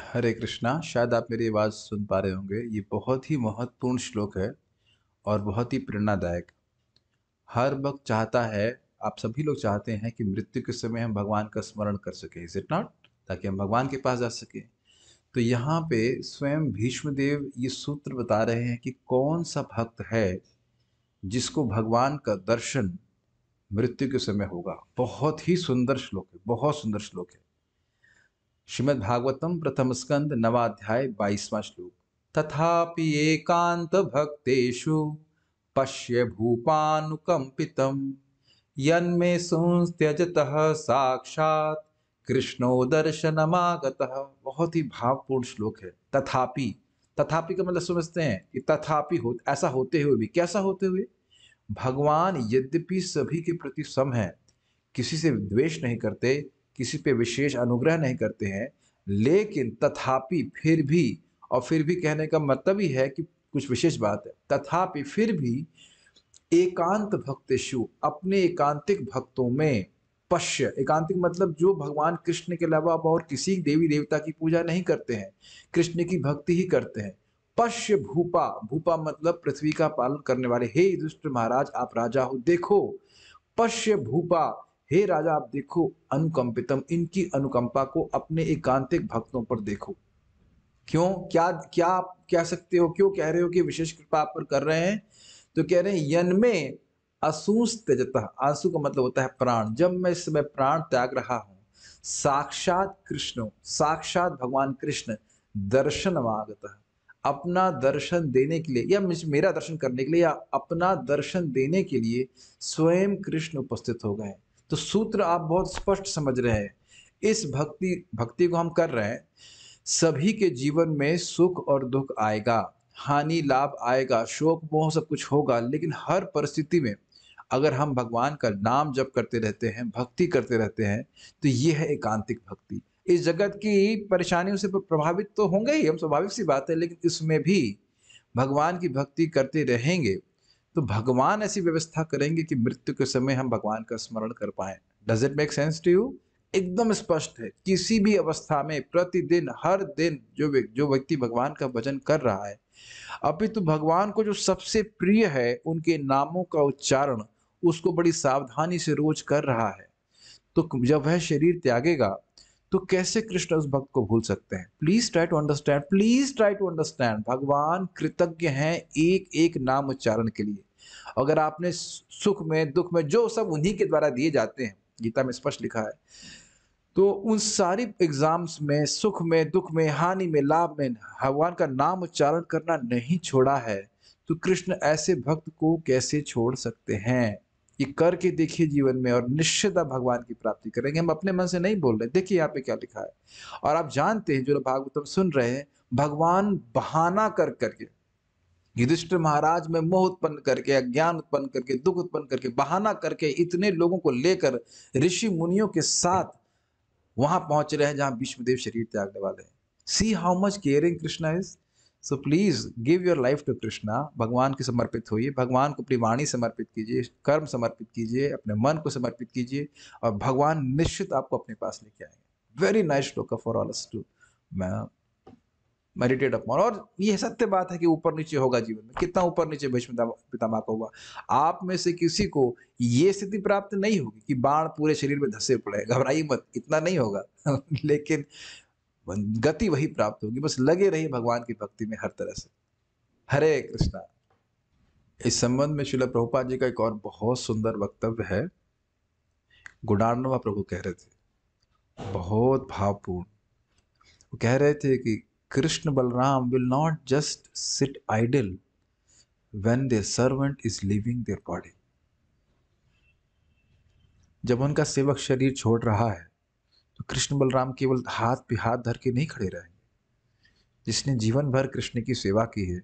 हरे कृष्णा शायद आप मेरी आवाज़ सुन पा रहे होंगे ये बहुत ही महत्वपूर्ण श्लोक है और बहुत ही प्रेरणादायक हर वक्त चाहता है आप सभी लोग चाहते हैं कि मृत्यु के समय हम भगवान का स्मरण कर सकें इज इट नॉट ताकि हम भगवान के पास जा सकें तो यहाँ पे स्वयं भीष्मदेव ये सूत्र बता रहे हैं कि कौन सा भक्त है जिसको भगवान का दर्शन मृत्यु के समय होगा बहुत ही सुंदर श्लोक है बहुत सुंदर श्लोक है श्रीमद् भागवतम प्रथम स्कंद नवाध्याय बाईसवां श्लोक तथापि एकांत भक्तेषु पश्य भूपानुकंपित यन्मे संस्त्यजतः साक्षात कृष्णो दर्शन आगत बहुत ही भावपूर्ण श्लोक है तथापि तथापि का मतलब समझते हैं कि तथापि हो ऐसा होते हुए भी कैसा होते हुए भगवान यद्यपि सभी के प्रति सम है किसी से द्वेष नहीं करते किसी पे विशेष अनुग्रह नहीं करते हैं लेकिन तथापि फिर भी और फिर भी कहने का मतलब ही है कि कुछ विशेष बात है तथापि फिर भी एकांत भक्तेशु अपने एकांतिक भक्तों में पश्य एकांतिक मतलब जो भगवान कृष्ण के अलावा अब और किसी देवी देवता की पूजा नहीं करते हैं कृष्ण की भक्ति ही करते हैं पश्य भूपा भूपा मतलब पृथ्वी का पालन करने वाले हे दुष्ट महाराज आप राजा हो देखो पश्य भूपा हे राजा आप देखो अनुकंपितम इनकी अनुकंपा को अपने एकांतिक भक्तों पर देखो क्यों क्या क्या आप कह सकते हो क्यों कह रहे हो कि विशेष कृपा आप पर कर रहे हैं तो कह रहे हैं में असूस त्यजता आंसू का मतलब होता है प्राण जब मैं इस समय प्राण त्याग रहा हूं साक्षात कृष्ण साक्षात भगवान कृष्ण दर्शन मांगता अपना दर्शन देने के लिए या मेरा दर्शन करने के लिए या अपना दर्शन देने के लिए स्वयं कृष्ण उपस्थित हो गए तो सूत्र आप बहुत स्पष्ट समझ रहे हैं इस भक्ति भक्ति को हम कर रहे हैं सभी के जीवन में सुख और दुख आएगा हानि लाभ आएगा शोक मोह सब कुछ होगा लेकिन हर परिस्थिति में अगर हम भगवान का नाम जप करते रहते हैं भक्ति करते रहते हैं तो ये है एकांतिक भक्ति इस जगत की परेशानियों से प्रभावित तो होंगे ही हम स्वाभाविक सी बात है लेकिन इसमें भी भगवान की भक्ति करते रहेंगे तो भगवान ऐसी व्यवस्था करेंगे कि मृत्यु के समय हम भगवान का स्मरण कर पाए does it make sense to you एकदम स्पष्ट है किसी भी अवस्था में प्रतिदिन हर दिन जो जो व्यक्ति भगवान का भजन कर रहा है अपितु तो भगवान को जो सबसे प्रिय है उनके नामों का उच्चारण उसको बड़ी सावधानी से रोज कर रहा है तो जब वह शरीर त्यागेगा तो कैसे कृष्ण उस भक्त को भूल सकते हैं please try to understand please try to understand भगवान कृतज्ञ हैं एक एक नाम उच्चारण के लिए अगर आपने सुख में दुख में जो सब उन्हीं के द्वारा दिए जाते हैं गीता में स्पष्ट लिखा है तो उन सारी एग्जाम्स में सुख में दुख में हानि में लाभ में भगवान का नाम उच्चारण करना नहीं छोड़ा है तो कृष्ण ऐसे भक्त को कैसे छोड़ सकते हैं ये करके देखिए जीवन में और निश्चित भगवान की प्राप्ति करेंगे हम अपने मन से नहीं बोल रहे देखिए यहाँ पे क्या लिखा है और आप जानते हैं जो भागवतम सुन रहे हैं भगवान बहाना कर करके युधिष्ठ महाराज में मोह उत्पन्न करके अज्ञान उत्पन्न करके दुख उत्पन्न करके बहाना करके इतने लोगों को लेकर ऋषि मुनियों के साथ वहां पहुंच रहे हैं जहां विष्णुदेव शरीर त्यागने वाले हैं see how much caring Krishna is so please give your life to Krishna भगवान के समर्पित होइए भगवान को अपनी वाणी समर्पित कीजिए कर्म समर्पित कीजिए अपने मन को समर्पित कीजिए और भगवान निश्चित आपको अपने पास लेके आएंगे वेरी नाइस लोका फॉर ऑल टू मैं मेडिटेट अपन और ये सत्य बात है कि ऊपर नीचे होगा जीवन में कितना ऊपर नीचे भीष्म पितामा का होगा आप में से किसी को ये स्थिति प्राप्त नहीं होगी कि बाण पूरे शरीर में धसे पड़े घबराइए मत इतना नहीं होगा लेकिन गति वही प्राप्त होगी बस लगे रहिए भगवान की भक्ति में हर तरह से हरे कृष्णा इस संबंध में शिला प्रभुपाद जी का एक और बहुत सुंदर वक्तव्य है गुणानवा प्रभु कह रहे थे बहुत भावपूर्ण वो कह रहे थे कि Krishna Balaram will not just sit idle when their servant is living their body जब उनका सेवक शरीर छोड़ रहा है कृष्ण बलराम केवल हाथ पे हाथ धर के नहीं खड़े रहेंगे जिसने जीवन भर कृष्ण की सेवा की है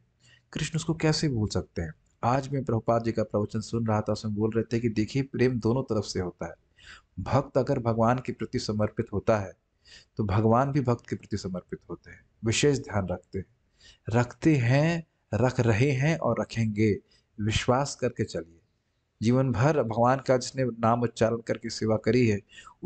कृष्ण उसको कैसे भूल सकते हैं आज मैं प्रभुपाद जी का प्रवचन सुन रहा था उसमें बोल रहे थे कि देखिए प्रेम दोनों तरफ से होता है भक्त अगर भगवान के प्रति समर्पित होता है तो भगवान भी भक्त के प्रति समर्पित होते हैं विशेष ध्यान रखते हैं रखते हैं रख रहे हैं और रखेंगे विश्वास करके चलिए जीवन भर भगवान का जिसने नाम उच्चारण करके सेवा करी है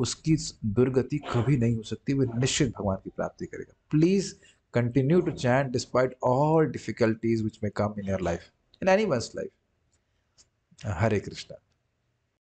उसकी दुर्गति कभी नहीं हो सकती वह निश्चित भगवान की प्राप्ति करेगा please continue to chant despite all difficulties which may come in your life in any one's life Hare Krishna